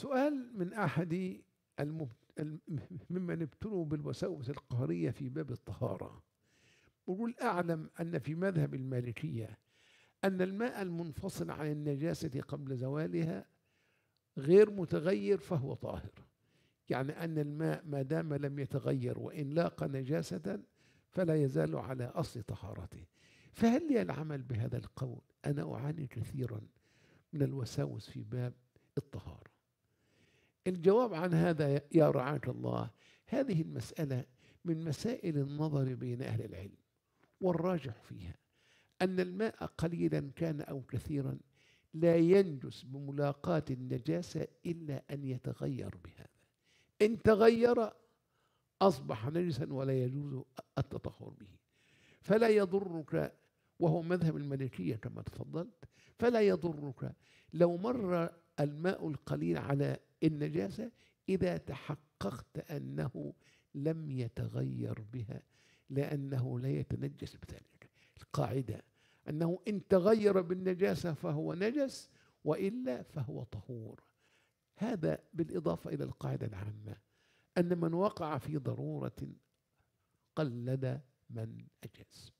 سؤال من أحد ممن ابتلوا بالوساوس القهرية في باب الطهارة يقول أعلم أن في مذهب المالكية أن الماء المنفصل عن النجاسة قبل زوالها غير متغير فهو طاهر يعني أن الماء ما دام لم يتغير وإن لاقى نجاسة فلا يزال على أصل طهارته فهل لي العمل بهذا القول أنا أعاني كثيرا من الوساوس في باب الطهارة الجواب عن هذا يا رعاة الله هذه المسألة من مسائل النظر بين أهل العلم والراجح فيها أن الماء قليلا كان أو كثيرا لا ينجس بملاقاة النجاسة إلا أن يتغير بهذا إن تغير أصبح نجسا ولا يجوز التطهر به فلا يضرك وهو مذهب المالكية كما تفضلت فلا يضرك لو مر الماء القليل على النجاسة إذا تحققت أنه لم يتغير بها لأنه لا يتنجس بذلك القاعدة أنه إن تغير بالنجاسة فهو نجس وإلا فهو طهور هذا بالإضافة إلى القاعدة العامة أن من وقع في ضرورة قلد من أجاز